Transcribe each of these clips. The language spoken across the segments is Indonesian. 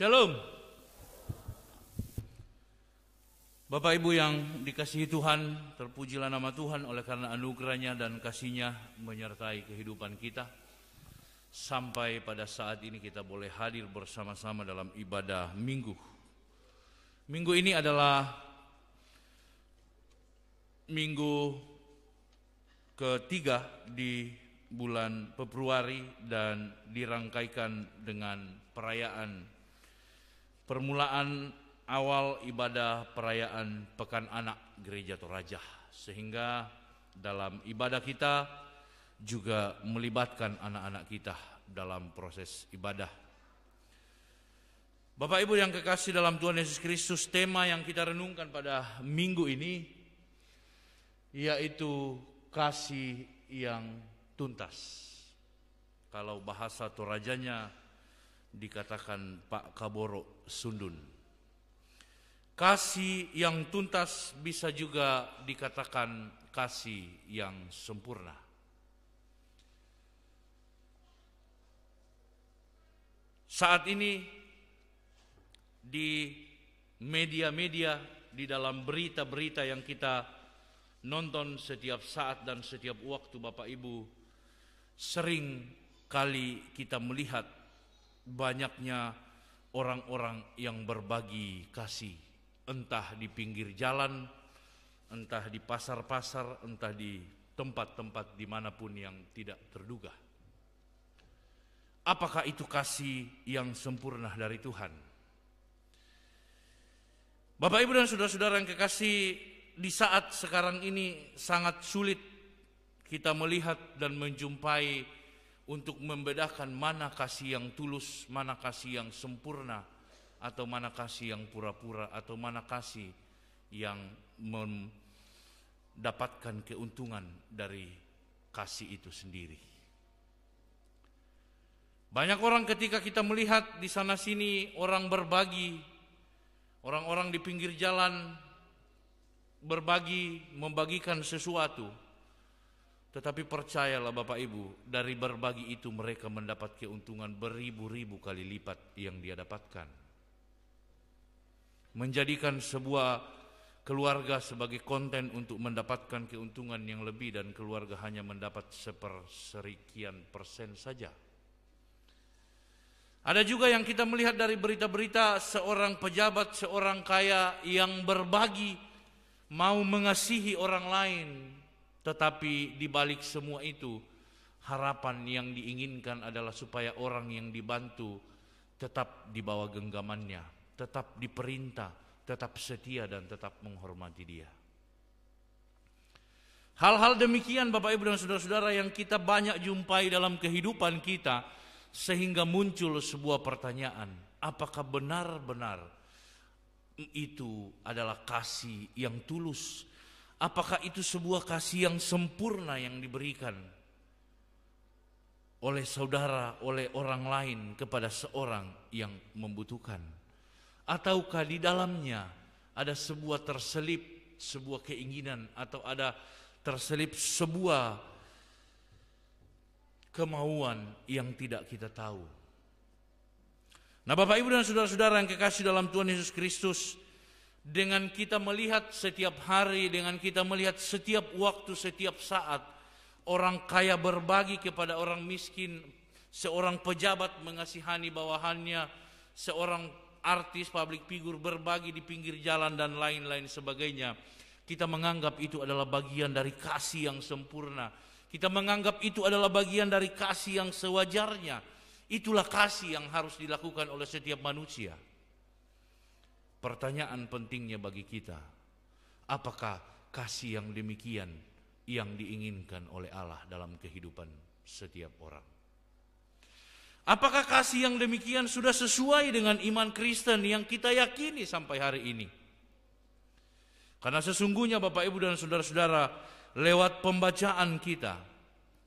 Shalom. Bapak Ibu yang dikasihi Tuhan, terpujilah nama Tuhan oleh karena anugerahnya dan kasihnya menyertai kehidupan kita. Sampai pada saat ini kita boleh hadir bersama-sama dalam ibadah minggu. Minggu ini adalah minggu ketiga di bulan Februari dan dirangkaikan dengan perayaan permulaan awal ibadah perayaan Pekan Anak Gereja Toraja sehingga dalam ibadah kita juga melibatkan anak-anak kita dalam proses ibadah. Bapak Ibu yang kekasih dalam Tuhan Yesus Kristus, tema yang kita renungkan pada minggu ini yaitu kasih yang tuntas. Kalau bahasa Torajanya dikatakan Pak Kaboro Sundun. Kasih yang tuntas bisa juga dikatakan kasih yang sempurna. Saat ini di media-media di dalam berita-berita yang kita nonton setiap saat dan setiap waktu Bapak Ibu sering kali kita melihat banyaknya orang-orang yang berbagi kasih, entah di pinggir jalan, entah di pasar-pasar, entah di tempat-tempat dimanapun yang tidak terduga. Apakah itu kasih yang sempurna dari Tuhan? Bapak, ibu, dan saudara-saudara yang kekasih, di saat sekarang ini sangat sulit kita melihat dan menjumpai untuk membedakan mana kasih yang tulus, mana kasih yang sempurna, atau mana kasih yang pura-pura, atau mana kasih yang mendapatkan keuntungan dari kasih itu sendiri. Banyak orang ketika kita melihat di sana sini orang berbagi, orang-orang di pinggir jalan berbagi, membagikan sesuatu, tetapi percayalah Bapak Ibu, dari berbagi itu mereka mendapat keuntungan beribu-ribu kali lipat yang dia dapatkan. Menjadikan sebuah keluarga sebagai konten untuk mendapatkan keuntungan yang lebih dan keluarga hanya mendapat seperserikian persen saja. Ada juga yang kita melihat dari berita-berita seorang pejabat, seorang kaya yang berbagi mau mengasihi orang lain, tetapi di balik semua itu, harapan yang diinginkan adalah supaya orang yang dibantu tetap di bawah genggamannya, tetap diperintah, tetap setia dan tetap menghormati dia. Hal-hal demikian Bapak Ibu dan Saudara-saudara yang kita banyak jumpai dalam kehidupan kita sehingga muncul sebuah pertanyaan, apakah benar-benar itu adalah kasih yang tulus Apakah itu sebuah kasih yang sempurna yang diberikan oleh saudara, oleh orang lain kepada seorang yang membutuhkan? Ataukah di dalamnya ada sebuah terselip sebuah keinginan atau ada terselip sebuah kemauan yang tidak kita tahu? Nah Bapak Ibu dan Saudara-saudara yang kekasih dalam Tuhan Yesus Kristus, dengan kita melihat setiap hari, dengan kita melihat setiap waktu, setiap saat, orang kaya berbagi kepada orang miskin, seorang pejabat mengasihani bawahannya, seorang artis, public figur berbagi di pinggir jalan dan lain-lain sebagainya. Kita menganggap itu adalah bagian dari kasih yang sempurna. Kita menganggap itu adalah bagian dari kasih yang sewajarnya. Itulah kasih yang harus dilakukan oleh setiap manusia. Pertanyaan pentingnya bagi kita, apakah kasih yang demikian yang diinginkan oleh Allah dalam kehidupan setiap orang? Apakah kasih yang demikian sudah sesuai dengan iman Kristen yang kita yakini sampai hari ini? Karena sesungguhnya Bapak Ibu dan Saudara-saudara lewat pembacaan kita,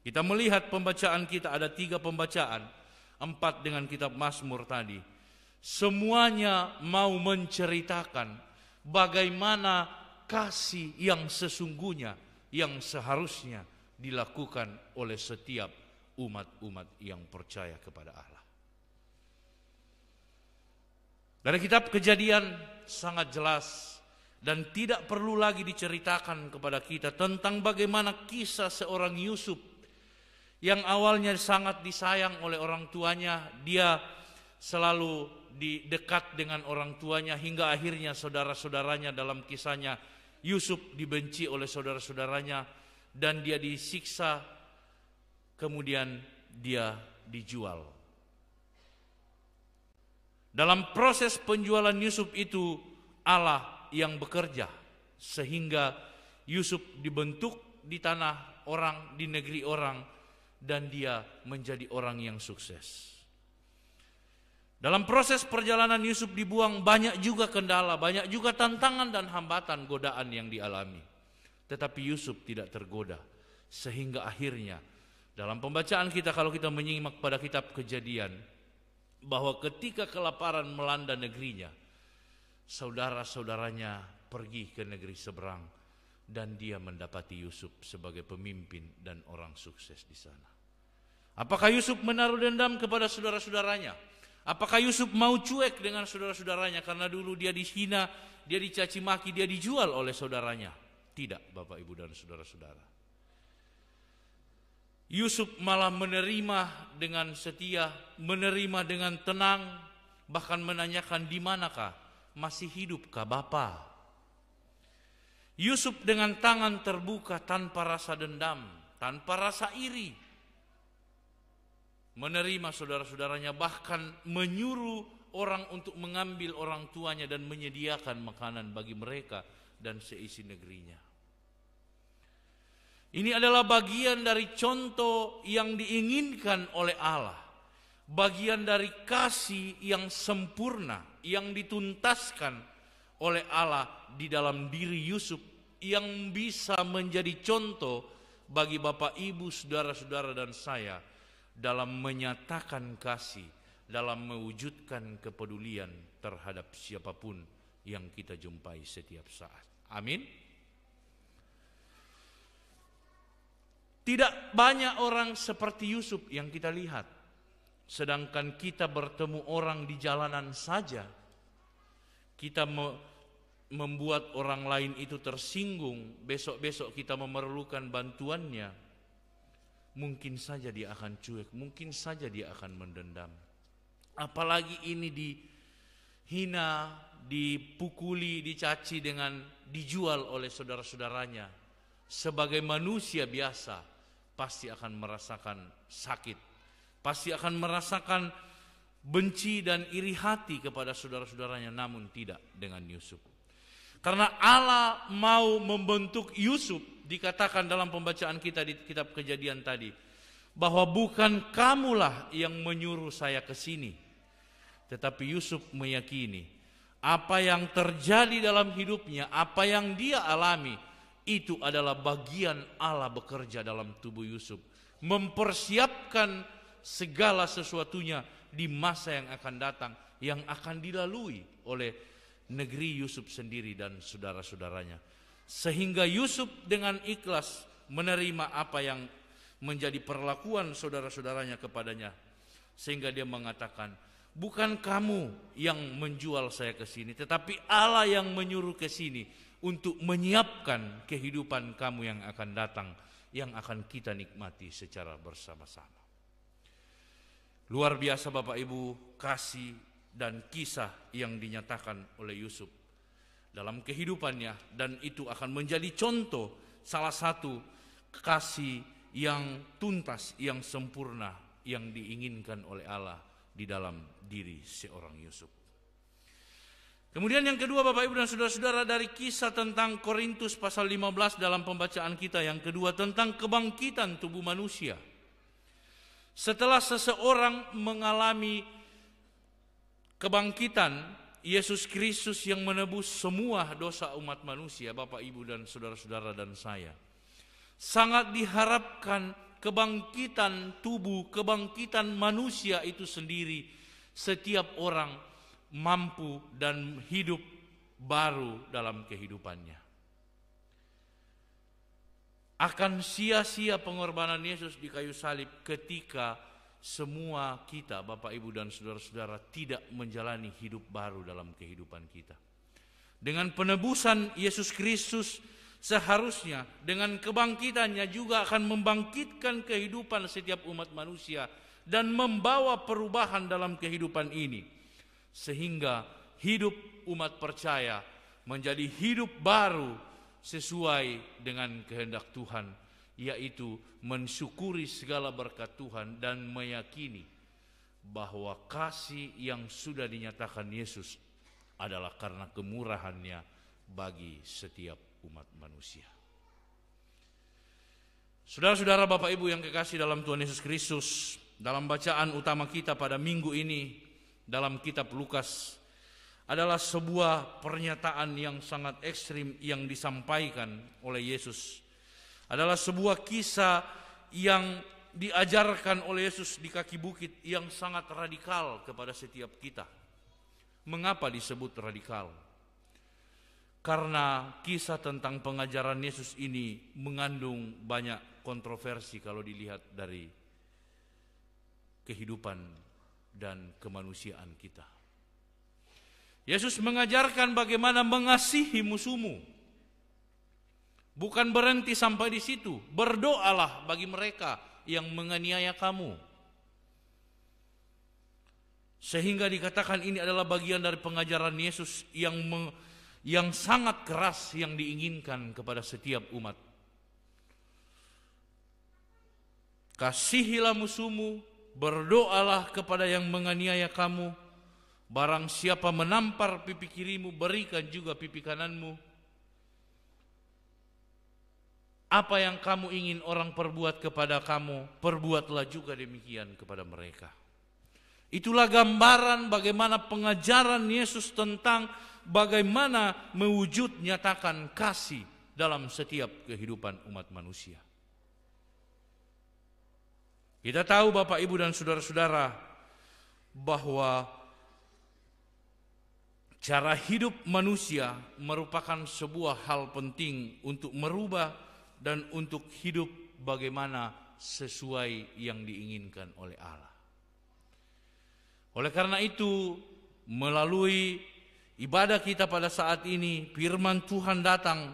kita melihat pembacaan kita ada tiga pembacaan, empat dengan kitab Mazmur tadi, Semuanya mau menceritakan bagaimana kasih yang sesungguhnya yang seharusnya dilakukan oleh setiap umat-umat yang percaya kepada Allah. Dari kitab Kejadian sangat jelas dan tidak perlu lagi diceritakan kepada kita tentang bagaimana kisah seorang Yusuf yang awalnya sangat disayang oleh orang tuanya, dia selalu di dekat dengan orang tuanya hingga akhirnya saudara-saudaranya dalam kisahnya Yusuf dibenci oleh saudara-saudaranya dan dia disiksa kemudian dia dijual. Dalam proses penjualan Yusuf itu Allah yang bekerja sehingga Yusuf dibentuk di tanah orang, di negeri orang dan dia menjadi orang yang sukses. Dalam proses perjalanan Yusuf dibuang banyak juga kendala, banyak juga tantangan dan hambatan godaan yang dialami. Tetapi Yusuf tidak tergoda sehingga akhirnya dalam pembacaan kita kalau kita menyimak pada kitab Kejadian bahwa ketika kelaparan melanda negerinya saudara-saudaranya pergi ke negeri seberang dan dia mendapati Yusuf sebagai pemimpin dan orang sukses di sana. Apakah Yusuf menaruh dendam kepada saudara-saudaranya? Apakah Yusuf mau cuek dengan saudara-saudaranya karena dulu dia dihina, dia dicaci maki, dia dijual oleh saudaranya? Tidak, Bapak Ibu dan saudara-saudara. Yusuf malah menerima dengan setia, menerima dengan tenang, bahkan menanyakan di manakah masih hidupkah Bapak. Yusuf dengan tangan terbuka tanpa rasa dendam, tanpa rasa iri, menerima saudara-saudaranya bahkan menyuruh orang untuk mengambil orang tuanya dan menyediakan makanan bagi mereka dan seisi negerinya. Ini adalah bagian dari contoh yang diinginkan oleh Allah. Bagian dari kasih yang sempurna yang dituntaskan oleh Allah di dalam diri Yusuf yang bisa menjadi contoh bagi Bapak Ibu, saudara-saudara dan saya dalam menyatakan kasih, dalam mewujudkan kepedulian terhadap siapapun yang kita jumpai setiap saat. Amin. Tidak banyak orang seperti Yusuf yang kita lihat, sedangkan kita bertemu orang di jalanan saja, kita me membuat orang lain itu tersinggung. Besok-besok kita memerlukan bantuannya, mungkin saja dia akan cuek, mungkin saja dia akan mendendam. Apalagi ini dihina, dipukuli, dicaci dengan dijual oleh saudara-saudaranya. Sebagai manusia biasa, pasti akan merasakan sakit. Pasti akan merasakan benci dan iri hati kepada saudara-saudaranya, namun tidak dengan Yusuf. Karena Allah mau membentuk Yusuf dikatakan dalam pembacaan kita di kitab kejadian tadi bahwa bukan kamulah yang menyuruh saya ke sini tetapi Yusuf meyakini apa yang terjadi dalam hidupnya apa yang dia alami itu adalah bagian Allah bekerja dalam tubuh Yusuf mempersiapkan segala sesuatunya di masa yang akan datang yang akan dilalui oleh negeri Yusuf sendiri dan saudara-saudaranya sehingga Yusuf dengan ikhlas menerima apa yang menjadi perlakuan saudara-saudaranya kepadanya. Sehingga dia mengatakan, bukan kamu yang menjual saya ke sini, tetapi Allah yang menyuruh ke sini untuk menyiapkan kehidupan kamu yang akan datang, yang akan kita nikmati secara bersama-sama. Luar biasa Bapak Ibu kasih dan kisah yang dinyatakan oleh Yusuf dalam kehidupannya dan itu akan menjadi contoh salah satu kasih yang tuntas, yang sempurna yang diinginkan oleh Allah di dalam diri seorang Yusuf. Kemudian yang kedua Bapak Ibu dan Saudara-saudara dari kisah tentang Korintus pasal 15 dalam pembacaan kita yang kedua tentang kebangkitan tubuh manusia. Setelah seseorang mengalami kebangkitan Yesus Kristus yang menebus semua dosa umat manusia, Bapak, Ibu, dan saudara-saudara dan saya. Sangat diharapkan kebangkitan tubuh, kebangkitan manusia itu sendiri, setiap orang mampu dan hidup baru dalam kehidupannya. Akan sia-sia pengorbanan Yesus di kayu salib ketika semua kita Bapak Ibu dan saudara-saudara tidak menjalani hidup baru dalam kehidupan kita. Dengan penebusan Yesus Kristus seharusnya dengan kebangkitannya juga akan membangkitkan kehidupan setiap umat manusia dan membawa perubahan dalam kehidupan ini. Sehingga hidup umat percaya menjadi hidup baru sesuai dengan kehendak Tuhan yaitu mensyukuri segala berkat Tuhan dan meyakini bahwa kasih yang sudah dinyatakan Yesus adalah karena kemurahannya bagi setiap umat manusia. Saudara-saudara Bapak Ibu yang kekasih dalam Tuhan Yesus Kristus, dalam bacaan utama kita pada minggu ini dalam kitab Lukas adalah sebuah pernyataan yang sangat ekstrim yang disampaikan oleh Yesus adalah sebuah kisah yang diajarkan oleh Yesus di kaki bukit yang sangat radikal kepada setiap kita. Mengapa disebut radikal? Karena kisah tentang pengajaran Yesus ini mengandung banyak kontroversi kalau dilihat dari kehidupan dan kemanusiaan kita. Yesus mengajarkan bagaimana mengasihi musuhmu. Bukan berhenti sampai di situ. Berdoalah bagi mereka yang menganiaya kamu. Sehingga dikatakan ini adalah bagian dari pengajaran Yesus yang meng, yang sangat keras yang diinginkan kepada setiap umat. Kasihilah musuhmu, berdoalah kepada yang menganiaya kamu. Barang siapa menampar pipi kirimu, berikan juga pipi kananmu apa yang kamu ingin orang perbuat kepada kamu, perbuatlah juga demikian kepada mereka. Itulah gambaran bagaimana pengajaran Yesus tentang bagaimana mewujud nyatakan kasih dalam setiap kehidupan umat manusia. Kita tahu Bapak Ibu dan saudara-saudara bahwa cara hidup manusia merupakan sebuah hal penting untuk merubah dan untuk hidup bagaimana sesuai yang diinginkan oleh Allah. Oleh karena itu, melalui ibadah kita pada saat ini, firman Tuhan datang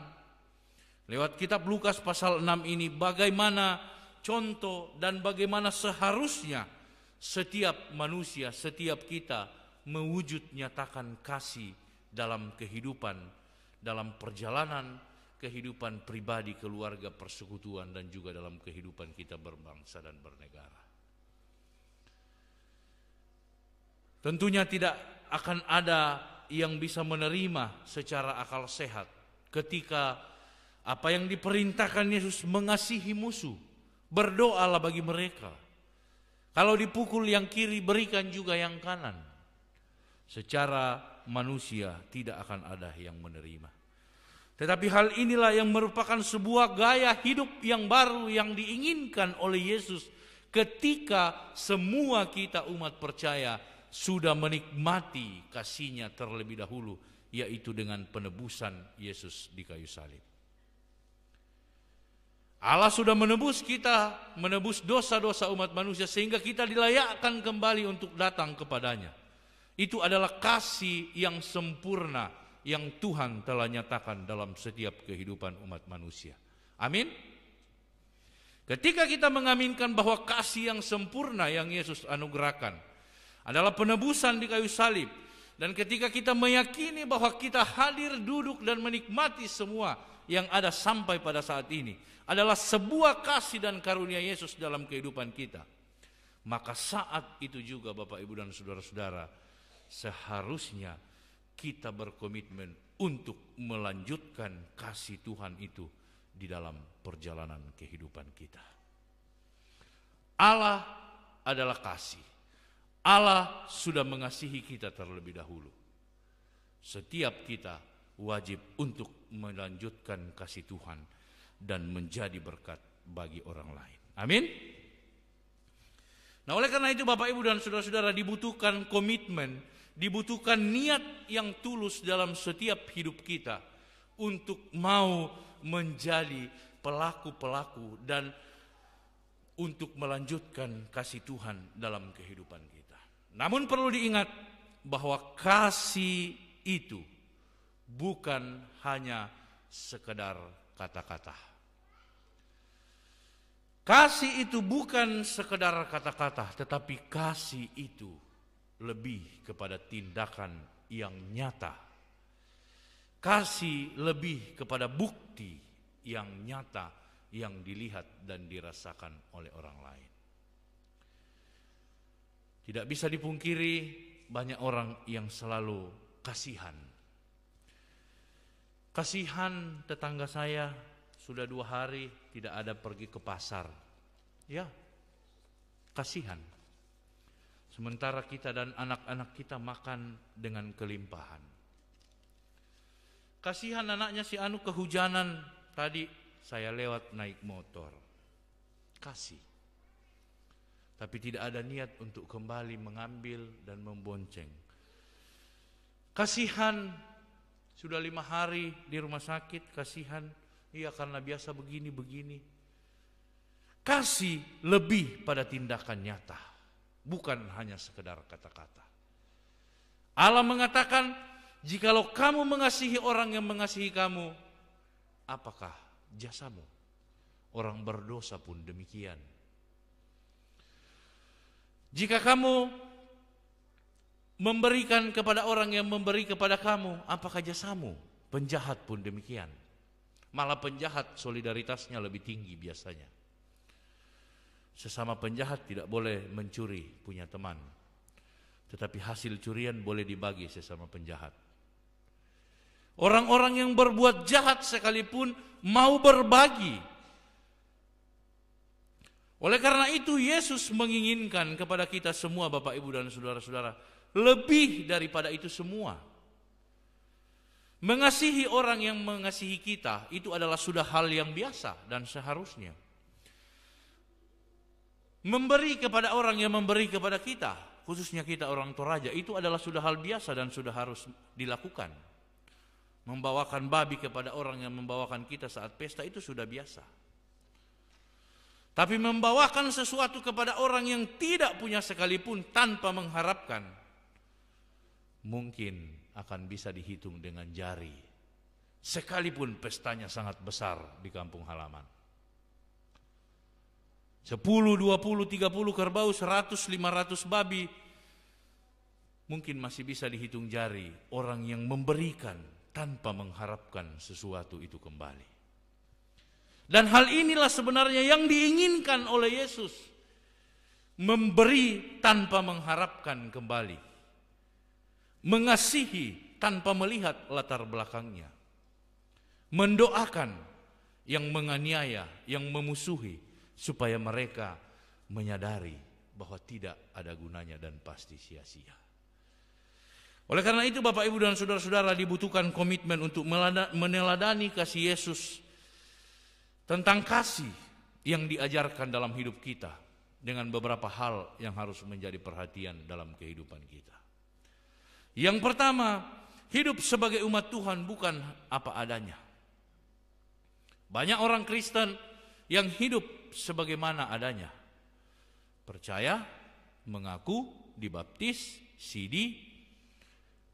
lewat kitab Lukas pasal 6 ini bagaimana contoh dan bagaimana seharusnya setiap manusia, setiap kita mewujud nyatakan kasih dalam kehidupan, dalam perjalanan kehidupan pribadi, keluarga, persekutuan dan juga dalam kehidupan kita berbangsa dan bernegara. Tentunya tidak akan ada yang bisa menerima secara akal sehat ketika apa yang diperintahkan Yesus mengasihi musuh, berdoalah bagi mereka. Kalau dipukul yang kiri berikan juga yang kanan. Secara manusia tidak akan ada yang menerima. Tetapi hal inilah yang merupakan sebuah gaya hidup yang baru yang diinginkan oleh Yesus ketika semua kita umat percaya sudah menikmati kasihnya terlebih dahulu yaitu dengan penebusan Yesus di kayu salib. Allah sudah menebus kita, menebus dosa-dosa umat manusia sehingga kita dilayakkan kembali untuk datang kepadanya. Itu adalah kasih yang sempurna yang Tuhan telah nyatakan dalam setiap kehidupan umat manusia. Amin. Ketika kita mengaminkan bahwa kasih yang sempurna yang Yesus anugerahkan adalah penebusan di kayu salib, dan ketika kita meyakini bahwa kita hadir duduk dan menikmati semua yang ada sampai pada saat ini adalah sebuah kasih dan karunia Yesus dalam kehidupan kita. Maka saat itu juga Bapak Ibu dan Saudara-saudara seharusnya kita berkomitmen untuk melanjutkan kasih Tuhan itu di dalam perjalanan kehidupan kita. Allah adalah kasih. Allah sudah mengasihi kita terlebih dahulu. Setiap kita wajib untuk melanjutkan kasih Tuhan dan menjadi berkat bagi orang lain. Amin. Nah, oleh karena itu Bapak Ibu dan saudara-saudara dibutuhkan komitmen dibutuhkan niat yang tulus dalam setiap hidup kita untuk mau menjadi pelaku-pelaku dan untuk melanjutkan kasih Tuhan dalam kehidupan kita. Namun perlu diingat bahwa kasih itu bukan hanya sekedar kata-kata. Kasih itu bukan sekedar kata-kata, tetapi kasih itu lebih kepada tindakan yang nyata. Kasih lebih kepada bukti yang nyata yang dilihat dan dirasakan oleh orang lain. Tidak bisa dipungkiri banyak orang yang selalu kasihan. Kasihan tetangga saya sudah dua hari tidak ada pergi ke pasar. Ya, kasihan Sementara kita dan anak-anak kita makan dengan kelimpahan. Kasihan anaknya si Anu kehujanan tadi saya lewat naik motor. Kasih. Tapi tidak ada niat untuk kembali mengambil dan membonceng. Kasihan sudah lima hari di rumah sakit, kasihan. Iya karena biasa begini-begini. Kasih lebih pada tindakan nyata bukan hanya sekedar kata-kata. Allah mengatakan, jikalau kamu mengasihi orang yang mengasihi kamu, apakah jasamu? Orang berdosa pun demikian. Jika kamu memberikan kepada orang yang memberi kepada kamu, apakah jasamu? Penjahat pun demikian. Malah penjahat solidaritasnya lebih tinggi biasanya. Sesama penjahat tidak boleh mencuri punya teman. Tetapi hasil curian boleh dibagi sesama penjahat. Orang-orang yang berbuat jahat sekalipun mau berbagi. Oleh karena itu Yesus menginginkan kepada kita semua Bapak Ibu dan saudara-saudara lebih daripada itu semua. Mengasihi orang yang mengasihi kita itu adalah sudah hal yang biasa dan seharusnya. Memberi kepada orang yang memberi kepada kita, khususnya kita orang Toraja, itu adalah sudah hal biasa dan sudah harus dilakukan. Membawakan babi kepada orang yang membawakan kita saat pesta itu sudah biasa. Tapi membawakan sesuatu kepada orang yang tidak punya sekalipun tanpa mengharapkan, mungkin akan bisa dihitung dengan jari. Sekalipun pestanya sangat besar di kampung halaman. 10, 20, 30 kerbau, 100, 500 babi. Mungkin masih bisa dihitung jari orang yang memberikan tanpa mengharapkan sesuatu itu kembali. Dan hal inilah sebenarnya yang diinginkan oleh Yesus. Memberi tanpa mengharapkan kembali. Mengasihi tanpa melihat latar belakangnya. Mendoakan yang menganiaya, yang memusuhi, supaya mereka menyadari bahwa tidak ada gunanya dan pasti sia-sia. Oleh karena itu Bapak Ibu dan Saudara-saudara dibutuhkan komitmen untuk meneladani kasih Yesus tentang kasih yang diajarkan dalam hidup kita dengan beberapa hal yang harus menjadi perhatian dalam kehidupan kita. Yang pertama, hidup sebagai umat Tuhan bukan apa adanya. Banyak orang Kristen yang hidup sebagaimana adanya. Percaya, mengaku, dibaptis, sidi,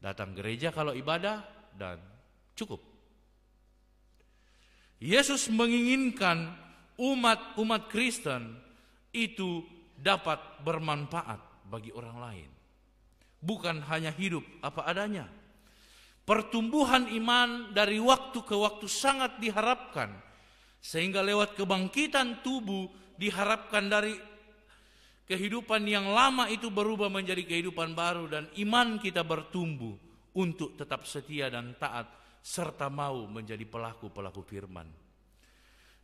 datang gereja kalau ibadah, dan cukup. Yesus menginginkan umat-umat Kristen itu dapat bermanfaat bagi orang lain. Bukan hanya hidup apa adanya. Pertumbuhan iman dari waktu ke waktu sangat diharapkan sehingga lewat kebangkitan tubuh diharapkan dari kehidupan yang lama itu berubah menjadi kehidupan baru dan iman kita bertumbuh untuk tetap setia dan taat serta mau menjadi pelaku-pelaku firman.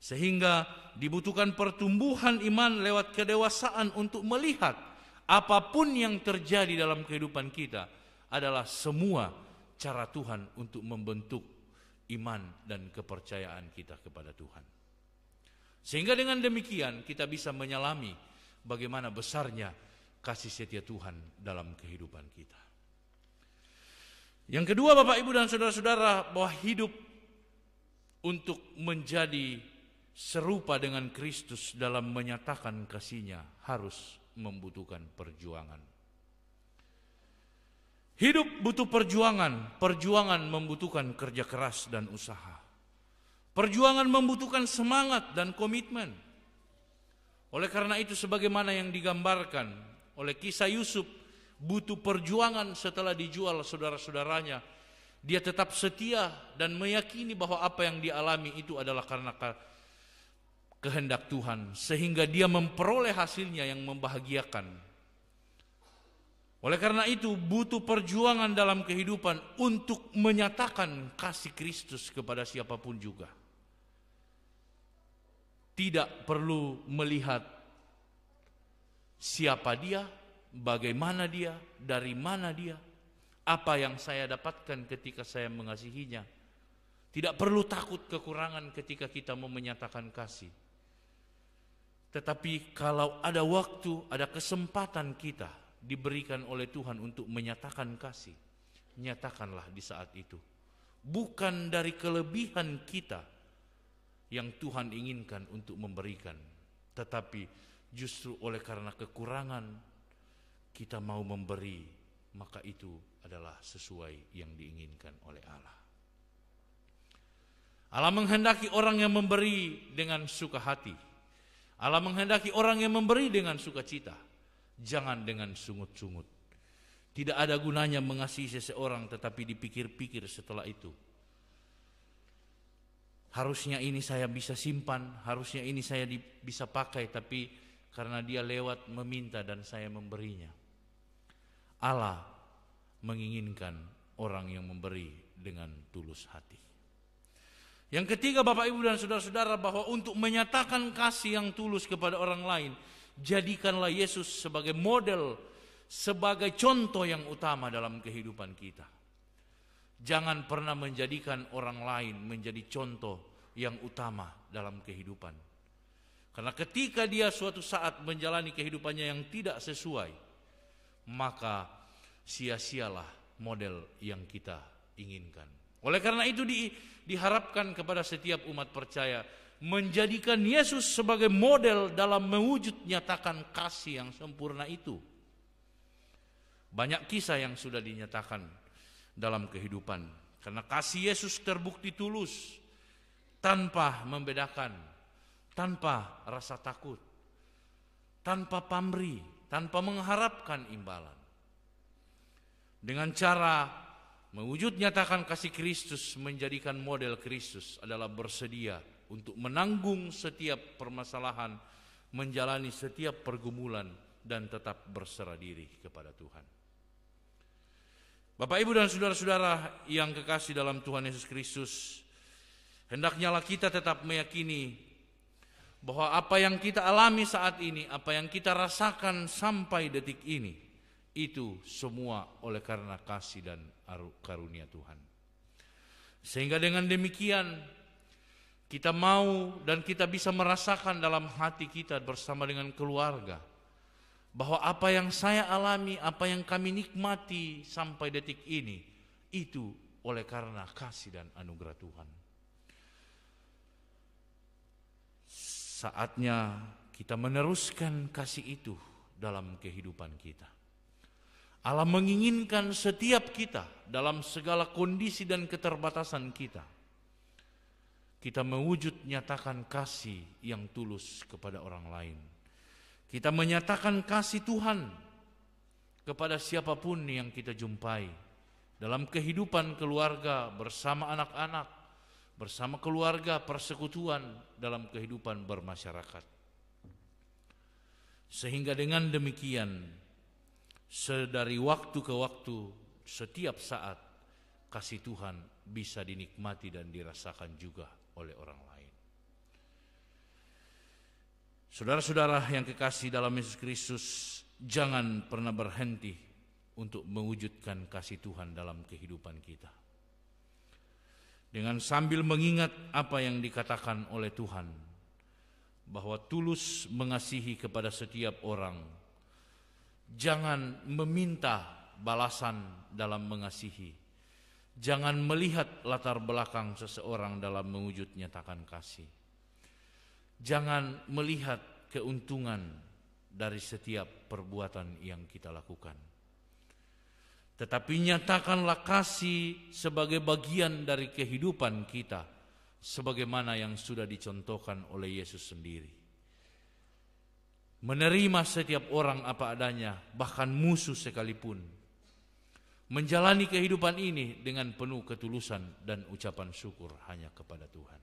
Sehingga dibutuhkan pertumbuhan iman lewat kedewasaan untuk melihat apapun yang terjadi dalam kehidupan kita adalah semua cara Tuhan untuk membentuk iman dan kepercayaan kita kepada Tuhan. Sehingga dengan demikian kita bisa menyelami bagaimana besarnya kasih setia Tuhan dalam kehidupan kita. Yang kedua Bapak Ibu dan Saudara-saudara bahwa hidup untuk menjadi serupa dengan Kristus dalam menyatakan kasihnya harus membutuhkan perjuangan. Hidup butuh perjuangan, perjuangan membutuhkan kerja keras dan usaha. Perjuangan membutuhkan semangat dan komitmen. Oleh karena itu sebagaimana yang digambarkan oleh kisah Yusuf butuh perjuangan setelah dijual saudara-saudaranya. Dia tetap setia dan meyakini bahwa apa yang dialami itu adalah karena kehendak Tuhan sehingga dia memperoleh hasilnya yang membahagiakan oleh karena itu butuh perjuangan dalam kehidupan untuk menyatakan kasih Kristus kepada siapapun juga. Tidak perlu melihat siapa dia, bagaimana dia, dari mana dia, apa yang saya dapatkan ketika saya mengasihinya. Tidak perlu takut kekurangan ketika kita mau menyatakan kasih. Tetapi kalau ada waktu, ada kesempatan kita diberikan oleh Tuhan untuk menyatakan kasih, nyatakanlah di saat itu. Bukan dari kelebihan kita yang Tuhan inginkan untuk memberikan, tetapi justru oleh karena kekurangan kita mau memberi, maka itu adalah sesuai yang diinginkan oleh Allah. Allah menghendaki orang yang memberi dengan suka hati. Allah menghendaki orang yang memberi dengan sukacita. Jangan dengan sungut-sungut. Tidak ada gunanya mengasihi seseorang tetapi dipikir-pikir setelah itu. Harusnya ini saya bisa simpan, harusnya ini saya bisa pakai tapi karena dia lewat meminta dan saya memberinya. Allah menginginkan orang yang memberi dengan tulus hati. Yang ketiga Bapak Ibu dan Saudara-saudara bahwa untuk menyatakan kasih yang tulus kepada orang lain Jadikanlah Yesus sebagai model, sebagai contoh yang utama dalam kehidupan kita. Jangan pernah menjadikan orang lain menjadi contoh yang utama dalam kehidupan. Karena ketika dia suatu saat menjalani kehidupannya yang tidak sesuai, maka sia-sialah model yang kita inginkan. Oleh karena itu di, diharapkan kepada setiap umat percaya menjadikan Yesus sebagai model dalam mewujud nyatakan kasih yang sempurna itu. Banyak kisah yang sudah dinyatakan dalam kehidupan karena kasih Yesus terbukti tulus tanpa membedakan, tanpa rasa takut, tanpa pamri tanpa mengharapkan imbalan. Dengan cara mewujud nyatakan kasih Kristus menjadikan model Kristus adalah bersedia untuk menanggung setiap permasalahan, menjalani setiap pergumulan dan tetap berserah diri kepada Tuhan. Bapak Ibu dan saudara-saudara yang kekasih dalam Tuhan Yesus Kristus, hendaknyalah kita tetap meyakini bahwa apa yang kita alami saat ini, apa yang kita rasakan sampai detik ini, itu semua oleh karena kasih dan karunia Tuhan. Sehingga dengan demikian, kita mau dan kita bisa merasakan dalam hati kita bersama dengan keluarga bahwa apa yang saya alami, apa yang kami nikmati sampai detik ini itu oleh karena kasih dan anugerah Tuhan. Saatnya kita meneruskan kasih itu dalam kehidupan kita. Allah menginginkan setiap kita dalam segala kondisi dan keterbatasan kita kita mewujud nyatakan kasih yang tulus kepada orang lain. Kita menyatakan kasih Tuhan kepada siapapun yang kita jumpai dalam kehidupan keluarga bersama anak-anak, bersama keluarga persekutuan dalam kehidupan bermasyarakat. Sehingga dengan demikian sedari waktu ke waktu setiap saat kasih Tuhan bisa dinikmati dan dirasakan juga oleh orang lain. Saudara-saudara yang kekasih dalam Yesus Kristus, jangan pernah berhenti untuk mewujudkan kasih Tuhan dalam kehidupan kita. Dengan sambil mengingat apa yang dikatakan oleh Tuhan, bahwa tulus mengasihi kepada setiap orang, jangan meminta balasan dalam mengasihi, Jangan melihat latar belakang seseorang dalam mewujud nyatakan kasih. Jangan melihat keuntungan dari setiap perbuatan yang kita lakukan. Tetapi nyatakanlah kasih sebagai bagian dari kehidupan kita sebagaimana yang sudah dicontohkan oleh Yesus sendiri. Menerima setiap orang apa adanya, bahkan musuh sekalipun menjalani kehidupan ini dengan penuh ketulusan dan ucapan syukur hanya kepada Tuhan.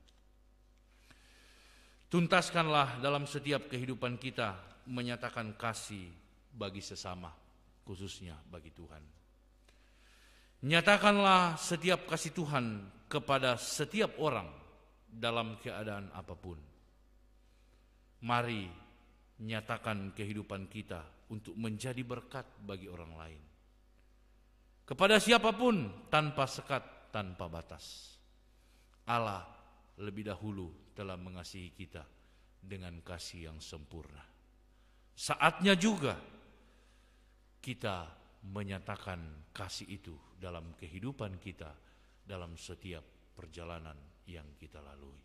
Tuntaskanlah dalam setiap kehidupan kita menyatakan kasih bagi sesama, khususnya bagi Tuhan. Nyatakanlah setiap kasih Tuhan kepada setiap orang dalam keadaan apapun. Mari nyatakan kehidupan kita untuk menjadi berkat bagi orang lain kepada siapapun tanpa sekat, tanpa batas. Allah lebih dahulu telah mengasihi kita dengan kasih yang sempurna. Saatnya juga kita menyatakan kasih itu dalam kehidupan kita, dalam setiap perjalanan yang kita lalui.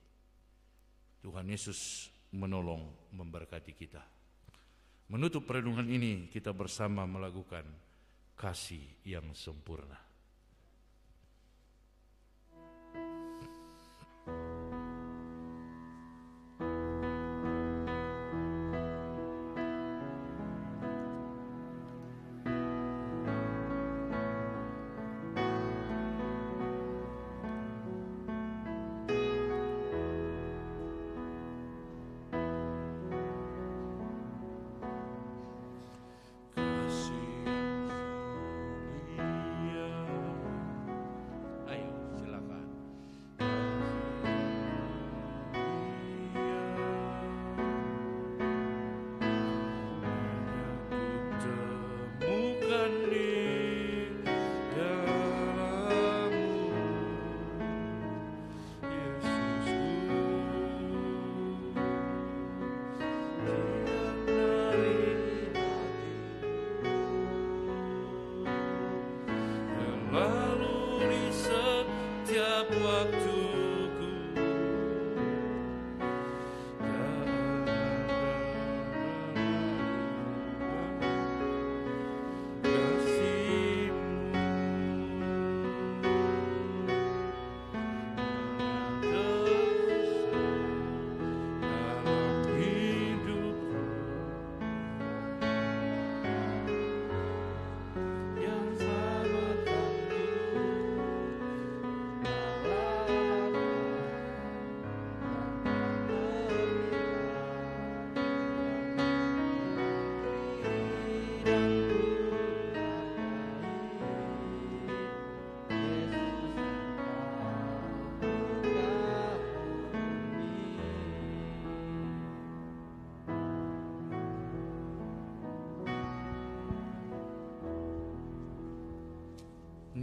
Tuhan Yesus menolong memberkati kita. Menutup perenungan ini kita bersama melakukan kasih yang sempurna.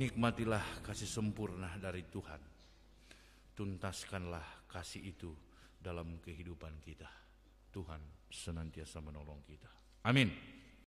Nikmatilah kasih sempurna dari Tuhan. Tuntaskanlah kasih itu dalam kehidupan kita. Tuhan senantiasa menolong kita. Amin.